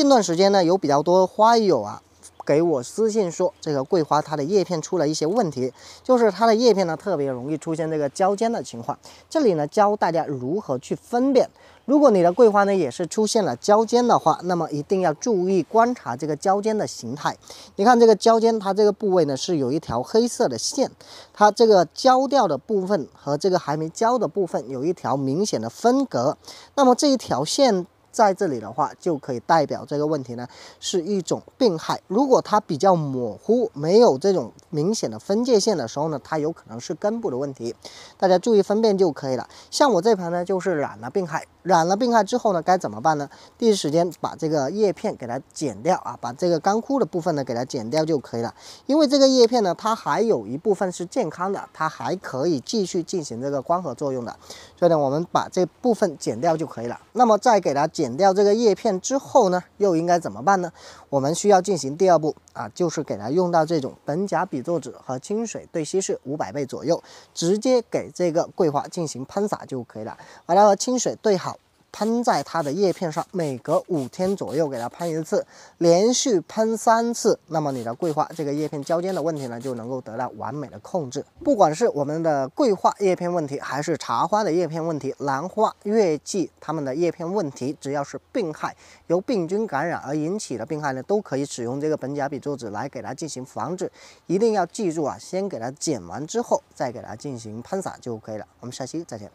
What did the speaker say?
近段时间呢，有比较多花友啊给我私信说，这个桂花它的叶片出了一些问题，就是它的叶片呢特别容易出现这个焦尖的情况。这里呢教大家如何去分辨。如果你的桂花呢也是出现了焦尖的话，那么一定要注意观察这个焦尖的形态。你看这个焦尖，它这个部位呢是有一条黑色的线，它这个焦掉的部分和这个还没焦的部分有一条明显的分隔。那么这一条线。在这里的话，就可以代表这个问题呢是一种病害。如果它比较模糊，没有这种。明显的分界线的时候呢，它有可能是根部的问题，大家注意分辨就可以了。像我这盆呢，就是染了病害，染了病害之后呢，该怎么办呢？第一时间把这个叶片给它剪掉啊，把这个干枯的部分呢给它剪掉就可以了。因为这个叶片呢，它还有一部分是健康的，它还可以继续进行这个光合作用的，所以呢，我们把这部分剪掉就可以了。那么再给它剪掉这个叶片之后呢，又应该怎么办呢？我们需要进行第二步。啊，就是给它用到这种苯甲吡唑酯和清水对稀释五百倍左右，直接给这个桂花进行喷洒就可以了。把它和清水兑好。喷在它的叶片上，每隔五天左右给它喷一次，连续喷三次，那么你的桂花这个叶片焦尖的问题呢，就能够得到完美的控制。不管是我们的桂花叶片问题，还是茶花的叶片问题，兰花、月季它们的叶片问题，只要是病害由病菌感染而引起的病害呢，都可以使用这个苯甲吡唑酯来给它进行防治。一定要记住啊，先给它剪完之后，再给它进行喷洒就可以了。我们下期再见。